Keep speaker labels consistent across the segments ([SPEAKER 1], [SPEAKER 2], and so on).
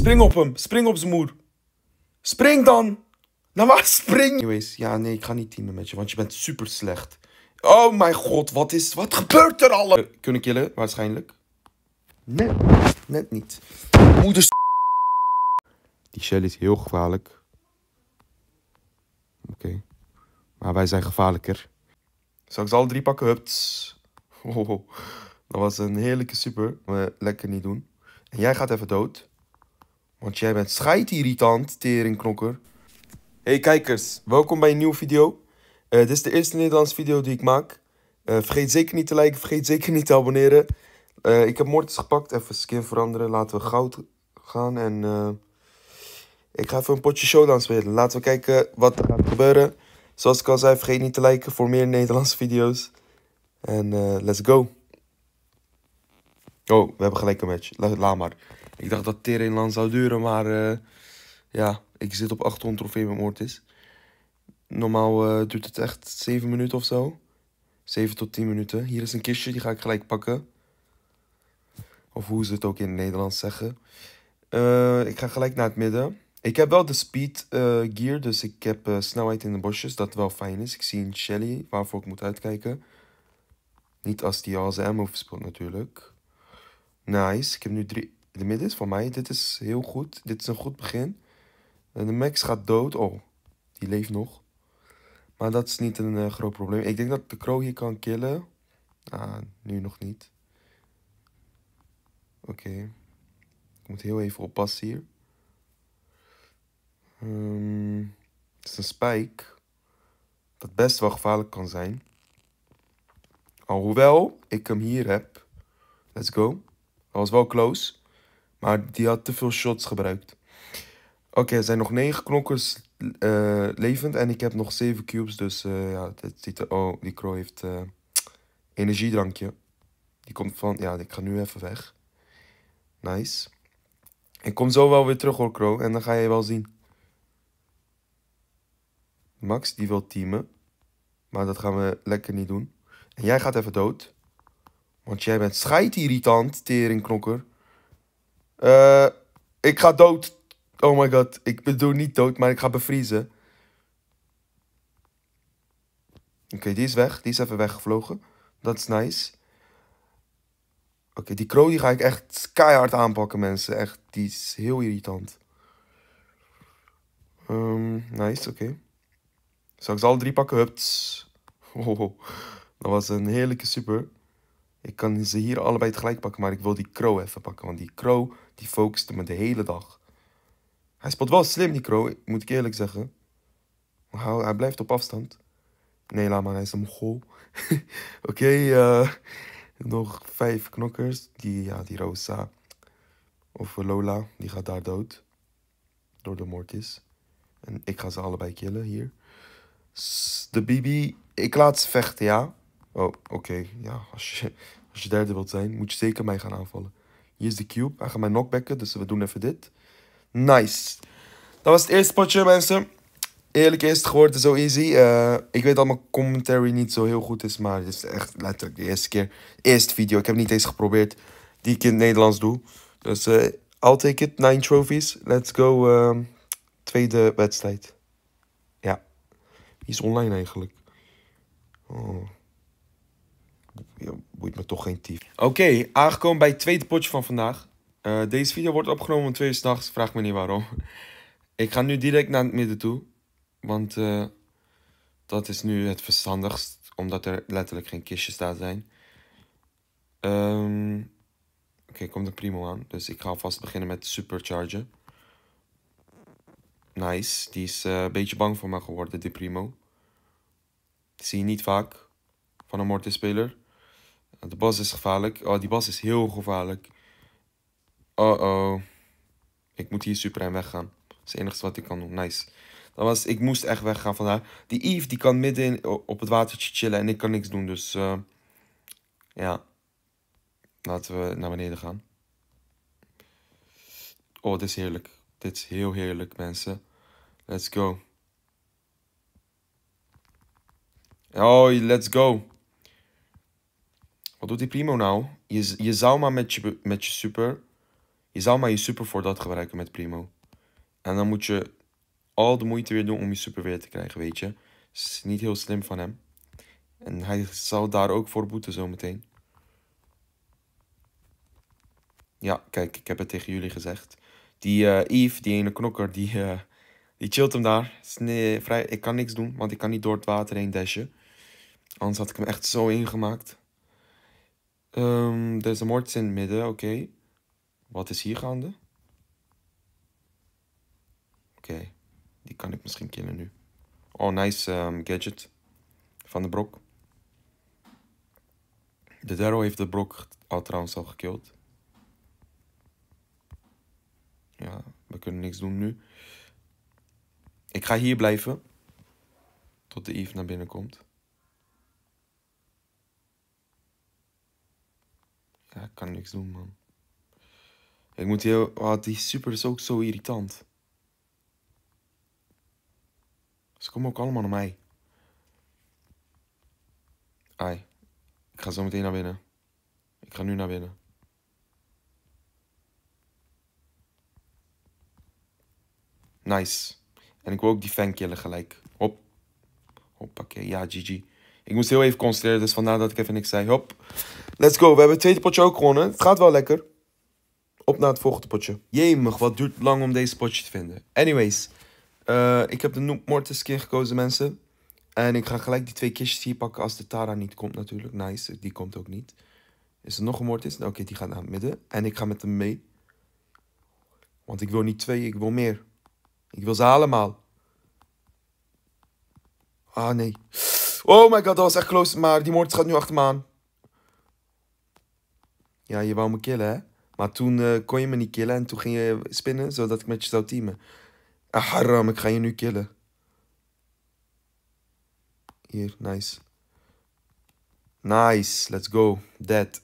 [SPEAKER 1] Spring op hem. Spring op zijn moer. Spring dan. Nou maar spring. Anyways, ja nee, ik ga niet teamen met je, want je bent super slecht. Oh mijn god, wat is... Wat gebeurt er allemaal? Eh, kunnen killen, waarschijnlijk. Net, net niet. Moeders... Die shell is heel gevaarlijk. Oké. Maar wij zijn gevaarlijker. Zal ik ze alle drie pakken? Hups. Oh, dat was een heerlijke super. lekker niet doen. En jij gaat even dood. Want jij bent scheidirritant, teringknokker. Hey kijkers, welkom bij een nieuwe video. Eh, dit is de eerste Nederlandse video die ik maak. Eh, vergeet zeker niet te liken, vergeet zeker niet te abonneren. Eh, ik heb Mortis gepakt, even skin veranderen. Laten we goud gaan en... ik ga even een potje showdown spelen. Laten we kijken wat er gaat gebeuren. Zoals ik al zei, vergeet niet te liken voor meer Nederlandse video's. En let's go. Oh, we hebben gelijk een match. Laat maar. Ik dacht dat Tering lang zou duren, maar eh, ja, ik zit op 800 trofee met is Normaal eh, duurt het echt 7 minuten of zo. 7 tot 10 minuten. Hier is een kistje, die ga ik gelijk pakken. Of hoe ze het ook in het Nederlands zeggen. Eh, ik ga gelijk naar het midden. Ik heb wel de speed gear, dus ik heb snelheid in de bosjes, dat wel fijn is. Ik zie een Shelly, waarvoor ik moet uitkijken. Niet als die al zijn ammo natuurlijk. Nice, ik heb nu drie de midden is voor mij. Dit is heel goed. Dit is een goed begin. En eh, de Max gaat dood. Oh, die leeft nog. Maar dat is niet een eh, groot probleem. Ik denk dat de Crow hier kan killen. Ah, nu nog niet. Oké. Ik moet heel even oppassen hier. Ehm, het is een spike. Dat best wel gevaarlijk kan zijn. Alhoewel ik hem hier heb. Let's go. Dat was wel close. Maar die had te veel shots gebruikt. Oké, er zijn nog 9 knokkers eh, levend. En ik heb nog 7 cubes. Dus eh, ja, dit ziet er. Oh, die crow heeft eh, energiedrankje. Die komt van. Ja, ik ga nu even weg. Nice. Ik kom zo wel weer terug hoor, Crow. En dan ga je wel zien. Max, die wil teamen. Maar dat gaan we lekker niet doen. En jij gaat even dood. Want jij bent scheidirritant, teringknokker. Uh, ik ga dood. Oh my god. Ik bedoel niet dood, maar ik ga bevriezen. Oké, die is weg. Die is even weggevlogen. Dat is nice. Oké, die crow die ga ik echt keihard aanpakken, mensen. Echt, die is heel irritant. Ehm, nice, oké. Okay. Zal ik ze alle drie pakken? Hups. Oh, dat was een heerlijke super. Ik kan ze hier allebei tegelijk pakken, maar ik wil die Crow even pakken. Want die Crow, die focuste me de hele dag. Hij spot wel slim, die Crow, moet ik eerlijk zeggen. Hij, hij blijft op afstand. Nee, laat maar, hij is een goh. Oké, eh, nog vijf knokkers. Die, ja, die Rosa of Lola, die gaat daar dood. Door de Mortis. En ik ga ze allebei killen hier. De Bibi, ik laat ze vechten, ja. Oh, oké. Ja, als je, als je derde wilt zijn, moet je zeker mij gaan aanvallen. Hier is de cube. Hij gaat mij knockbacken, dus we doen even dit. Nice. Dat was het eerste potje, mensen. Eerlijk eerst gehoord, zo easy. Eh, ik weet dat mijn commentary niet zo heel goed is, maar het is echt letterlijk de eerste keer. Eerste video, ik heb niet eens geprobeerd die ik in het Nederlands doe. Dus eh, I'll take it, nine trophies. Let's go, ehm, tweede wedstrijd. Ja. Wie is online eigenlijk? Oh ja, boeit me toch geen tief. Oké, aangekomen bij het tweede potje van vandaag. Eh, deze video wordt opgenomen om twee uur s'nachts. Vraag me niet waarom. Ik ga nu direct naar het midden toe. Want eh, dat is nu het verstandigst. Omdat er letterlijk geen kistjes daar zijn. Ehm, oké, komt de primo aan. Dus ik ga alvast beginnen met supercharger. Nice. Die is eh, een beetje bang voor me geworden, die primo. zie je niet vaak van een mortis de bas is gevaarlijk. Oh, die bas is heel gevaarlijk. Oh oh. Ik moet hier super heen weggaan. Dat is het enige wat ik kan doen. Nice. Dat was, ik moest echt weggaan van haar. Die Eve die kan midden in, op het watertje chillen en ik kan niks doen. Dus eh, ja. Laten we naar beneden gaan. Oh, dit is heerlijk. Dit is heel heerlijk, mensen. Let's go. Oh, let's go. Wat doet die Primo nou? Je, je zou maar met je, met je super... Je zou maar je super voor dat gebruiken met Primo. En dan moet je al de moeite weer doen om je super weer te krijgen, weet je. is niet heel slim van hem. En hij zal daar ook voor boeten zometeen. Ja, kijk, ik heb het tegen jullie gezegd. Die Eve, eh, die ene knokker, die, uh, die chillt hem daar. Nee, eh, vrij, ik kan niks doen, want ik kan niet door het water heen dashen. Anders had ik hem echt zo ingemaakt. Um, er is een moord in het midden, oké. Wat is hier gaande? Oké, die kan ik misschien killen nu. Oh, nice um, gadget van de Brok. De Darrow heeft de Brok al trouwens al gekild. Ja, we kunnen niks doen nu. Ik ga hier blijven. Tot de Eve naar binnen komt. Ja, ik kan niks doen, man. Ik moet heel... Oh, die super is ook zo irritant. Ze komen ook allemaal naar mij. Ai. Ik ga zo meteen naar binnen. Ik ga nu naar binnen. Nice. En ik wil ook die fan killen gelijk. Hop. Hoppakee. Ja, GG. Ik moest heel even concentreren, dus vandaar dat ik even niks zei. Hop. Let's go. We hebben het tweede potje ook gewonnen. Het gaat wel lekker. Op naar het volgende potje. Jemig, wat duurt lang om deze potje te vinden. Anyways. Eh, ik heb de Noep Mortis keer gekozen, mensen. En ik ga gelijk die twee kistjes hier pakken als de Tara niet komt natuurlijk. Nice, die komt ook niet. Is er nog een Mortis? Nou, Oké, die gaat naar het midden. En ik ga met hem mee. Want ik wil niet twee, ik wil meer. Ik wil ze allemaal. Ah, nee. Oh my god, dat was echt close. Maar die moord gaat nu achter me aan. Ja, je wou me killen, hè? Maar toen eh, kon je me niet killen en toen ging je spinnen zodat ik met je zou teamen. Ah, haram, ik ga je nu killen. Hier, nice. Nice, let's go. Dead.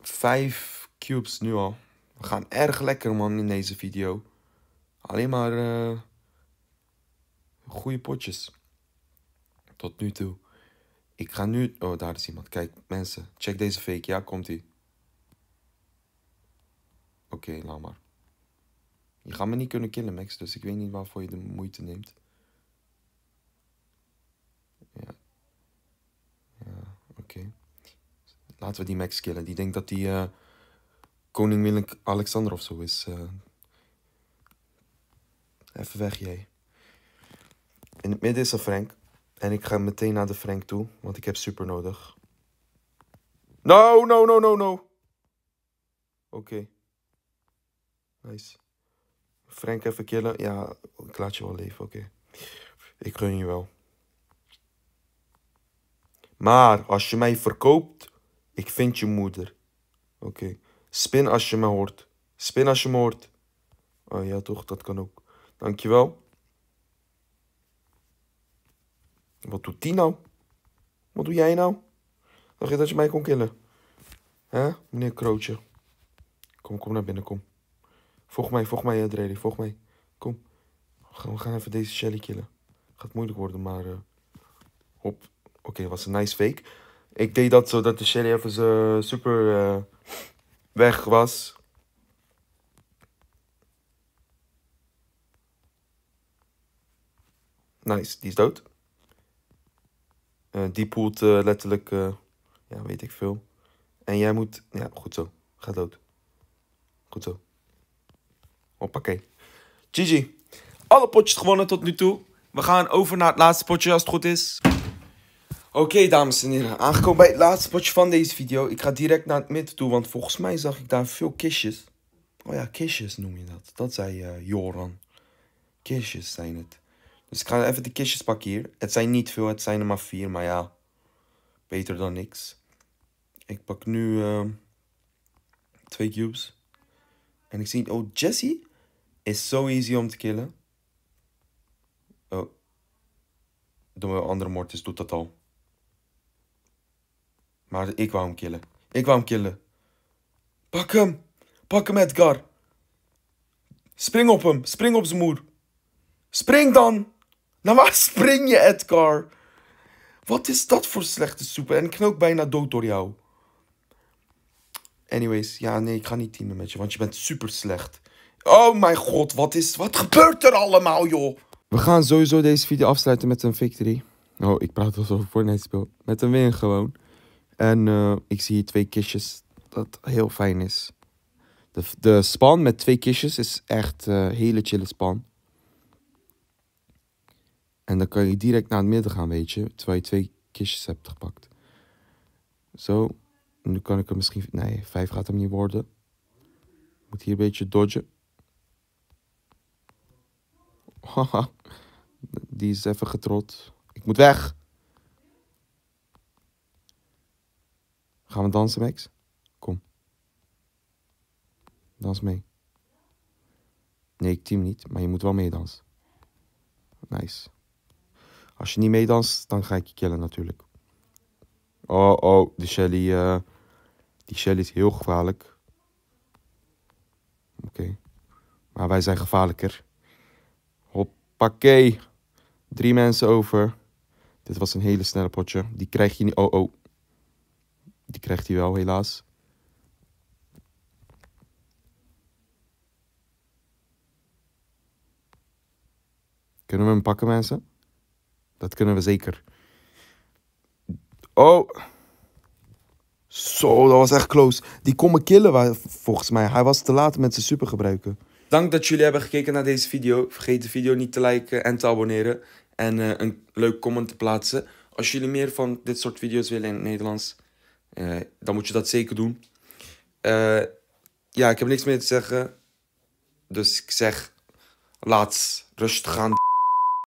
[SPEAKER 1] Vijf cubes nu al. We gaan erg lekker, man, in deze video. Alleen maar uh, eh, goede potjes tot nu toe. Ik ga nu... Oh, daar is iemand. Kijk, mensen. Check deze fake. Ja, komt-ie. Oké, okay, laat maar. Je gaat me niet kunnen killen, Max. Dus ik weet niet waarvoor je de moeite neemt. Ja. Ja, oké. Laten we die Max killen. Die denkt dat die uh, koning alexander of zo is. Eh. Even weg, jij. In het midden is er Frank. En ik ga meteen naar de Frank toe, want ik heb super nodig. No, no, no, no, no. Oké. Okay. Nice. Frank even killen. Ja, ik laat je wel leven, oké. Ik gun je wel. Maar als je mij verkoopt, ik vind je moeder. Oké. Spin als je me hoort. Spin als je me hoort. Oh ja, toch, dat kan ook. Dankjewel. Wat doet die nou? Wat doe jij nou? Dacht je dat je mij kon killen? Hè, meneer Krootje? Kom, kom naar binnen, kom. Volg mij, volg mij, Dredy, volg mij. Kom. We gaan even deze Shelly killen. Gaat moeilijk worden, maar... Eh, hop. Oké, was een nice fake. Ik deed dat zodat de Shelly even zo eh, super eh, weg was. Nice, die is dood. Eh, die poelt eh, letterlijk, eh, ja, weet ik veel. En jij moet, ja, goed zo. Ga dood. Goed zo. Hoppakee. Gigi. Alle potjes gewonnen tot nu toe. We gaan over naar het laatste potje als het goed is. Oké, dames en heren. Aangekomen bij het laatste potje van deze video. Ik ga direct naar het midden toe, want volgens mij zag ik daar veel kistjes. Oh ja, kistjes noem je dat. Dat zei Joran. Kistjes zijn het. Dus ik ga even de kistjes pakken hier. Het zijn niet veel, het zijn er maar vier, maar ja. Beter dan niks. Ik pak nu ehm, twee cubes. En ik zie, oh, Jesse is zo easy om te killen. Oh. De andere Mortis doet dat al. Maar ik wou hem killen. Ik wou hem killen. Pak hem. Pak hem, Edgar. Spring op hem. Spring op zijn moer. Spring dan! Nou, waar spring je, Edgar? Wat is dat voor slechte soep? En ik knok bijna dood door jou. Anyways, ja, nee, ik ga niet teamen met je, want je bent super slecht. Oh mijn god, wat is... Wat gebeurt er allemaal, joh? We gaan sowieso deze video afsluiten met een victory. Oh, ik praat alsof ik Fortnite speel. Met een win gewoon. En eh, ik zie hier twee kistjes. Dat heel fijn is. De, de span met twee kistjes is echt een eh, hele chille span. En dan kan je direct naar het midden gaan, weet je. Terwijl je twee kistjes hebt gepakt. Zo. Nu kan ik er misschien... Nee, vijf gaat hem niet worden. Moet hier een beetje dodgen. Haha. Die is even getrot. Ik moet weg. Gaan we dansen, Max? Kom. Dans mee. Nee, ik team niet, maar je moet wel meedansen. Nice. Als je niet meedanst, dan ga ik je killen natuurlijk. Oh, oh, die Shelly. Eh, die Shelly is heel gevaarlijk. Oké. Maar wij zijn gevaarlijker. Hoppakee. Drie mensen over. Dit was een hele snelle potje. Die krijg je niet. Oh, oh. Die krijgt hij wel, helaas. Kunnen we hem pakken, mensen? Dat kunnen we zeker. Oh. Zo, dat was echt close. Die kon me killen volgens mij. Hij was te laat met zijn super gebruiken. Dank dat jullie hebben gekeken naar deze video. Vergeet de video niet te liken en te abonneren. En eh, een leuk comment te plaatsen. Als jullie meer van dit soort video's willen in het Nederlands, eh, dan moet je dat zeker doen. Eh, ja, ik heb niks meer te zeggen. Dus ik zeg, laat rustig gaan.